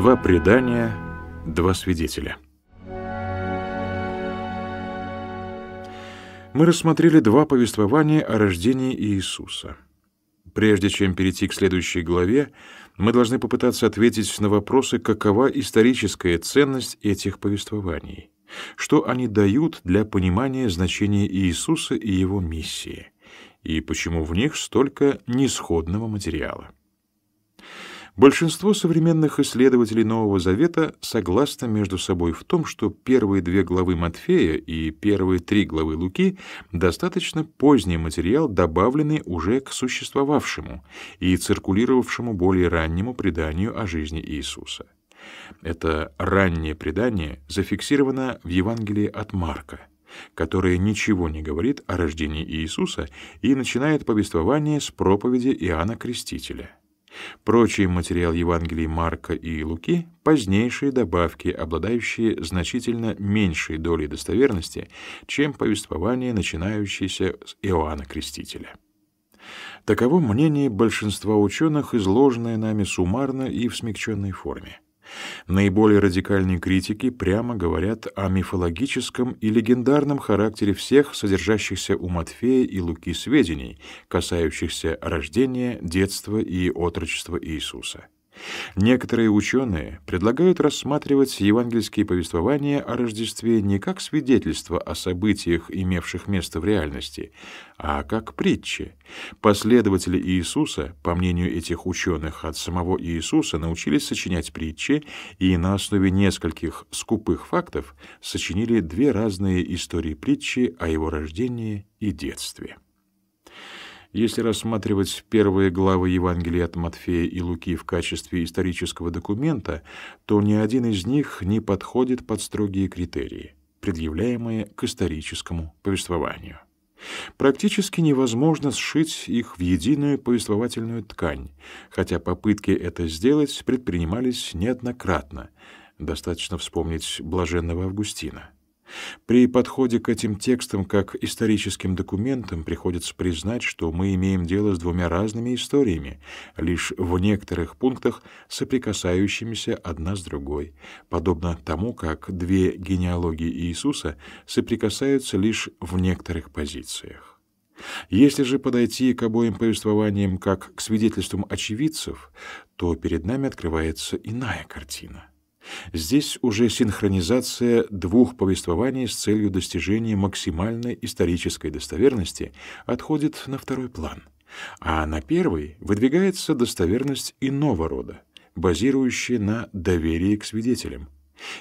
Два предания, два свидетеля. Мы рассмотрели два повествования о рождении Иисуса. Прежде чем перейти к следующей главе, мы должны попытаться ответить на вопросы, какова историческая ценность этих повествований, что они дают для понимания значения Иисуса и его миссии, и почему в них столько несходного материала. Большинство современных исследователей Нового Завета согласны между собой в том, что первые две главы Матфея и первые три главы Луки достаточно поздний материал, добавленный уже к существовавшему и циркулировавшему более раннему преданию о жизни Иисуса. Это раннее предание зафиксировано в Евангелии от Марка, которое ничего не говорит о рождении Иисуса и начинает повествование с проповеди Иоанна Крестителя — Прочий материал Евангелий Марка и Луки — позднейшие добавки, обладающие значительно меньшей долей достоверности, чем повествование, начинающееся с Иоанна Крестителя. Таково мнение большинства ученых, изложенное нами суммарно и в смягченной форме. Наиболее радикальные критики прямо говорят о мифологическом и легендарном характере всех содержащихся у Матфея и Луки сведений, касающихся рождения, детства и отрочества Иисуса. Некоторые ученые предлагают рассматривать евангельские повествования о Рождестве не как свидетельство о событиях, имевших место в реальности, а как притчи. Последователи Иисуса, по мнению этих ученых от самого Иисуса, научились сочинять притчи и на основе нескольких скупых фактов сочинили две разные истории притчи о его рождении и детстве. Если рассматривать первые главы Евангелия от Матфея и Луки в качестве исторического документа, то ни один из них не подходит под строгие критерии, предъявляемые к историческому повествованию. Практически невозможно сшить их в единую повествовательную ткань, хотя попытки это сделать предпринимались неоднократно. Достаточно вспомнить блаженного Августина. При подходе к этим текстам как историческим документам приходится признать, что мы имеем дело с двумя разными историями, лишь в некоторых пунктах соприкасающимися одна с другой, подобно тому, как две генеалогии Иисуса соприкасаются лишь в некоторых позициях. Если же подойти к обоим повествованиям как к свидетельствам очевидцев, то перед нами открывается иная картина. Здесь уже синхронизация двух повествований с целью достижения максимальной исторической достоверности отходит на второй план, а на первый выдвигается достоверность иного рода, базирующая на доверии к свидетелям.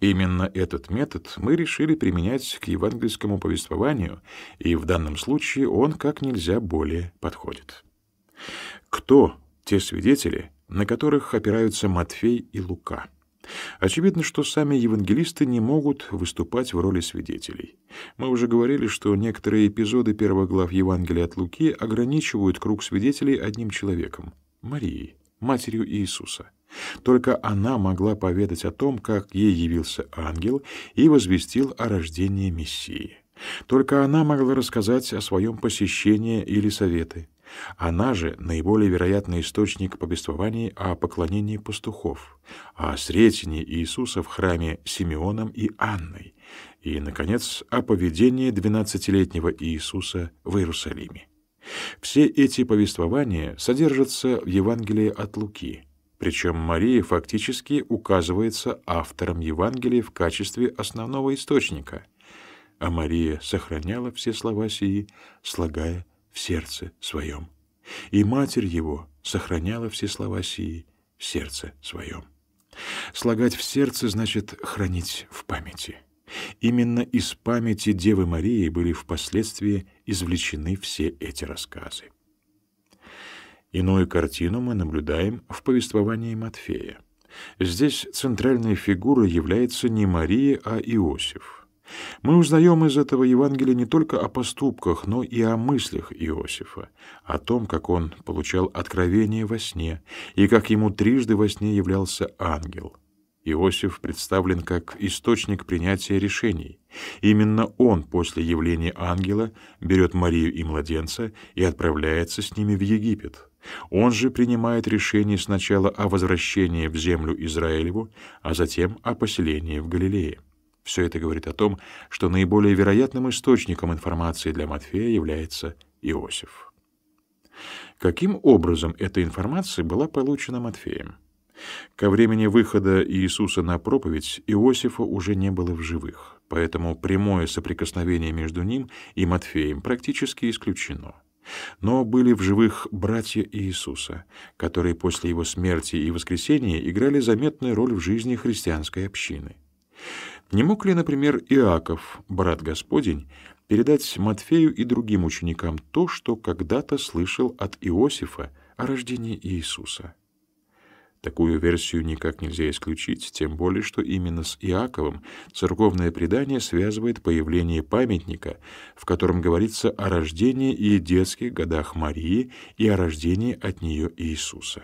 Именно этот метод мы решили применять к евангельскому повествованию, и в данном случае он как нельзя более подходит. Кто те свидетели, на которых опираются Матфей и Лука? Очевидно, что сами евангелисты не могут выступать в роли свидетелей. Мы уже говорили, что некоторые эпизоды первых глав Евангелия от Луки ограничивают круг свидетелей одним человеком — Марией, матерью Иисуса. Только она могла поведать о том, как ей явился ангел и возвестил о рождении Мессии. Только она могла рассказать о своем посещении или советы. Она же наиболее вероятный источник повествований о поклонении пастухов, о сретении Иисуса в храме Симеоном и Анной и, наконец, о поведении двенадцатилетнего Иисуса в Иерусалиме. Все эти повествования содержатся в Евангелии от Луки, причем Мария фактически указывается автором Евангелия в качестве основного источника, а Мария сохраняла все слова сии, слагая в сердце своем. И матерь его сохраняла все слова сии в сердце своем. Слагать в сердце значит хранить в памяти. Именно из памяти Девы Марии были впоследствии извлечены все эти рассказы. Иную картину мы наблюдаем в повествовании Матфея. Здесь центральной фигурой является не Мария, а Иосиф – мы узнаем из этого Евангелия не только о поступках, но и о мыслях Иосифа, о том, как он получал откровение во сне и как ему трижды во сне являлся ангел. Иосиф представлен как источник принятия решений. Именно он после явления ангела берет Марию и младенца и отправляется с ними в Египет. Он же принимает решение сначала о возвращении в землю Израилеву, а затем о поселении в Галилее. Все это говорит о том, что наиболее вероятным источником информации для Матфея является Иосиф. Каким образом эта информация была получена Матфеем? Ко времени выхода Иисуса на проповедь Иосифа уже не было в живых, поэтому прямое соприкосновение между ним и Матфеем практически исключено. Но были в живых братья Иисуса, которые после его смерти и воскресения играли заметную роль в жизни христианской общины. Не мог ли, например, Иаков, брат Господень, передать Матфею и другим ученикам то, что когда-то слышал от Иосифа о рождении Иисуса? Такую версию никак нельзя исключить, тем более, что именно с Иаковым церковное предание связывает появление памятника, в котором говорится о рождении и детских годах Марии и о рождении от нее Иисуса.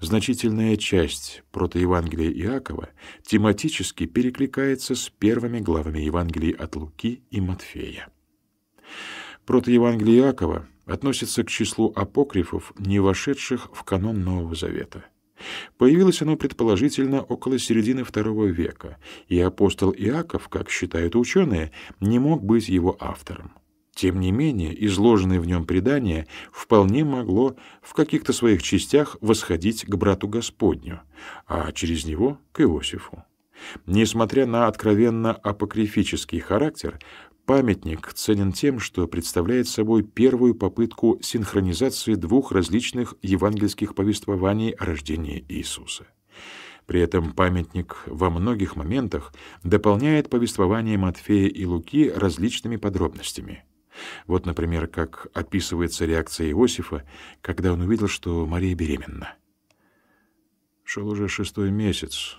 Значительная часть протоевангелия Иакова тематически перекликается с первыми главами Евангелий от Луки и Матфея. Протоевангелие Иакова относится к числу апокрифов, не вошедших в канон Нового Завета. Появилось оно предположительно около середины II века, и апостол Иаков, как считают ученые, не мог быть его автором. Тем не менее, изложенное в нем предание вполне могло в каких-то своих частях восходить к брату Господню, а через него — к Иосифу. Несмотря на откровенно апокрифический характер, памятник ценен тем, что представляет собой первую попытку синхронизации двух различных евангельских повествований о рождении Иисуса. При этом памятник во многих моментах дополняет повествование Матфея и Луки различными подробностями — вот, например, как описывается реакция Иосифа, когда он увидел, что Мария беременна. Шел уже шестой месяц,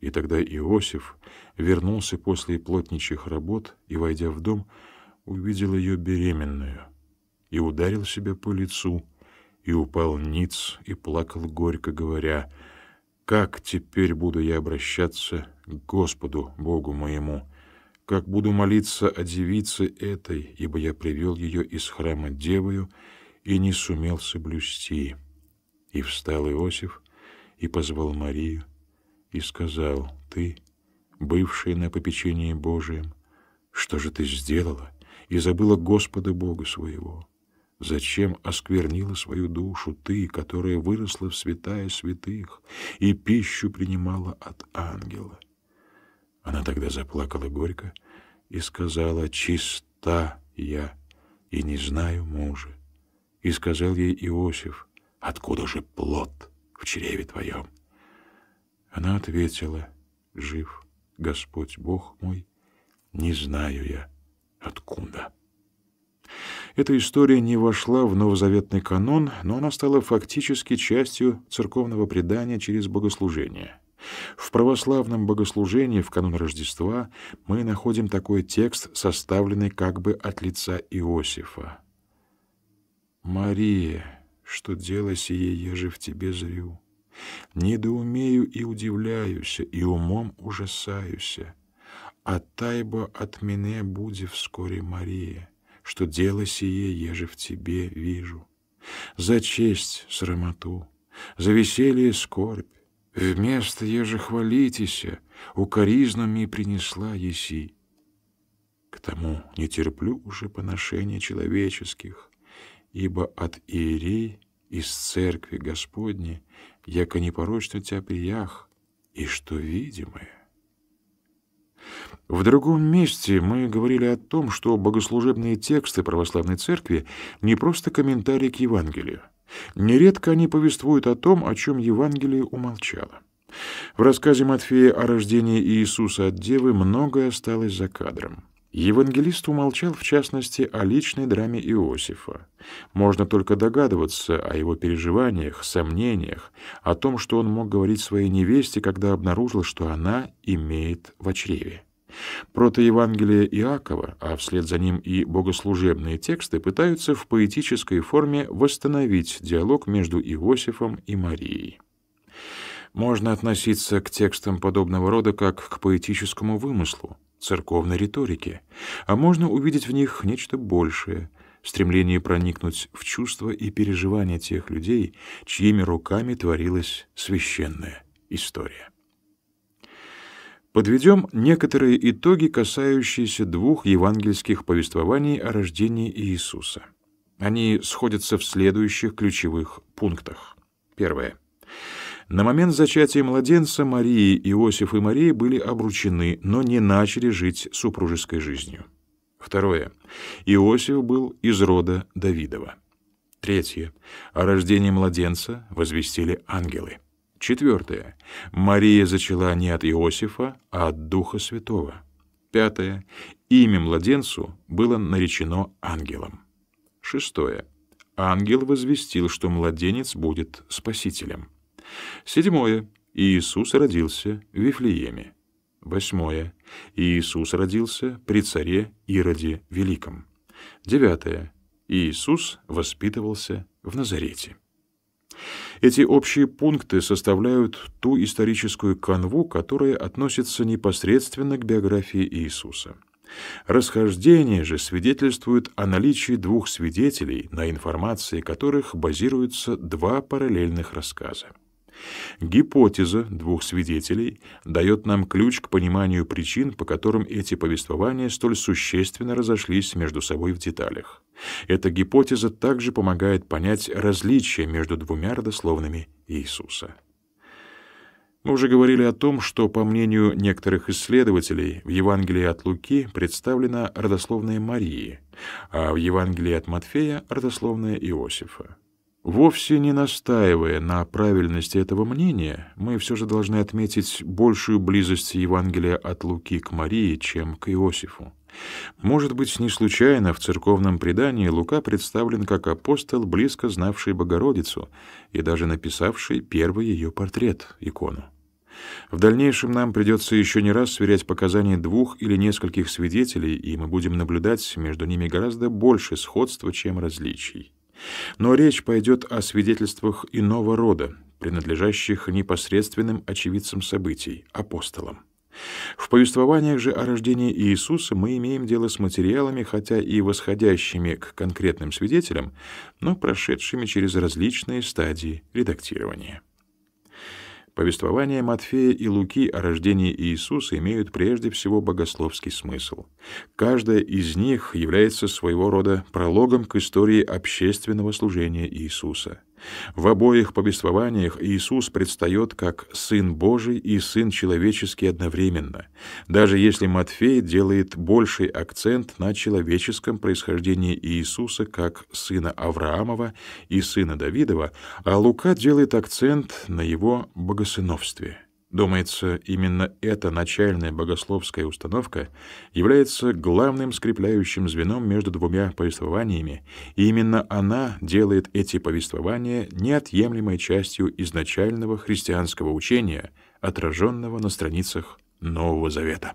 и тогда Иосиф вернулся после плотничьих работ и, войдя в дом, увидел ее беременную и ударил себя по лицу, и упал ниц и плакал горько, говоря, «Как теперь буду я обращаться к Господу, Богу моему?» как буду молиться о девице этой, ибо я привел ее из храма девою и не сумел соблюсти. И встал Иосиф и позвал Марию и сказал, «Ты, бывшая на попечении Божием, что же ты сделала и забыла Господа Бога своего? Зачем осквернила свою душу ты, которая выросла в святая святых и пищу принимала от ангела?» Она тогда заплакала горько и сказала «Чиста я и не знаю мужа». И сказал ей Иосиф «Откуда же плод в чреве твоем?» Она ответила «Жив Господь Бог мой, не знаю я откуда». Эта история не вошла в новозаветный канон, но она стала фактически частью церковного предания через богослужение — в православном богослужении в канун Рождества мы находим такой текст, составленный как бы от лица Иосифа. «Мария, что дело сие, еже в тебе зрю? Недоумею и удивляюся, и умом ужасаюся. А тайба от меня буде вскоре, Мария, что дело сие, еже в тебе вижу. За честь срамоту, за веселье скорбь, Вместо еже хвалитеся, укоризнами принесла еси. К тому не терплю уже поношения человеческих, ибо от иерей из церкви Господней яко непорочно тебя приях, и что видимое. В другом месте мы говорили о том, что богослужебные тексты православной церкви не просто комментарии к Евангелию, Нередко они повествуют о том, о чем Евангелие умолчало. В рассказе Матфея о рождении Иисуса от Девы многое осталось за кадром. Евангелист умолчал, в частности, о личной драме Иосифа. Можно только догадываться о его переживаниях, сомнениях, о том, что он мог говорить своей невесте, когда обнаружил, что она имеет в чреве. Протоевангелие Иакова, а вслед за ним и богослужебные тексты пытаются в поэтической форме восстановить диалог между Иосифом и Марией. Можно относиться к текстам подобного рода как к поэтическому вымыслу, церковной риторике, а можно увидеть в них нечто большее — стремление проникнуть в чувства и переживания тех людей, чьими руками творилась священная история. Подведем некоторые итоги, касающиеся двух евангельских повествований о рождении Иисуса. Они сходятся в следующих ключевых пунктах. Первое. На момент зачатия младенца Марии, Иосиф и Мария были обручены, но не начали жить супружеской жизнью. Второе. Иосиф был из рода Давидова. Третье. О рождении младенца возвестили ангелы. Четвертое. Мария зачала не от Иосифа, а от Духа Святого. Пятое. Имя младенцу было наречено ангелом. Шестое. Ангел возвестил, что младенец будет спасителем. Седьмое. Иисус родился в Вифлееме. Восьмое. Иисус родился при царе Ироде Великом. Девятое. Иисус воспитывался в Назарете. Эти общие пункты составляют ту историческую канву, которая относится непосредственно к биографии Иисуса. Расхождение же свидетельствует о наличии двух свидетелей, на информации которых базируются два параллельных рассказа. Гипотеза двух свидетелей дает нам ключ к пониманию причин, по которым эти повествования столь существенно разошлись между собой в деталях. Эта гипотеза также помогает понять различия между двумя родословными Иисуса. Мы уже говорили о том, что, по мнению некоторых исследователей, в Евангелии от Луки представлена родословная Марии, а в Евангелии от Матфея — родословная Иосифа. Вовсе не настаивая на правильности этого мнения, мы все же должны отметить большую близость Евангелия от Луки к Марии, чем к Иосифу. Может быть, не случайно в церковном предании Лука представлен как апостол, близко знавший Богородицу и даже написавший первый ее портрет, икону. В дальнейшем нам придется еще не раз сверять показания двух или нескольких свидетелей, и мы будем наблюдать между ними гораздо больше сходства, чем различий. Но речь пойдет о свидетельствах иного рода, принадлежащих непосредственным очевидцам событий, апостолам. В повествованиях же о рождении Иисуса мы имеем дело с материалами, хотя и восходящими к конкретным свидетелям, но прошедшими через различные стадии редактирования. Повествования Матфея и Луки о рождении Иисуса имеют прежде всего богословский смысл. Каждая из них является своего рода прологом к истории общественного служения Иисуса — в обоих повествованиях Иисус предстает как Сын Божий и Сын человеческий одновременно, даже если Матфей делает больший акцент на человеческом происхождении Иисуса как сына Авраамова и сына Давидова, а Лука делает акцент на его богосыновстве. Думается, именно эта начальная богословская установка является главным скрепляющим звеном между двумя повествованиями, и именно она делает эти повествования неотъемлемой частью изначального христианского учения, отраженного на страницах Нового Завета.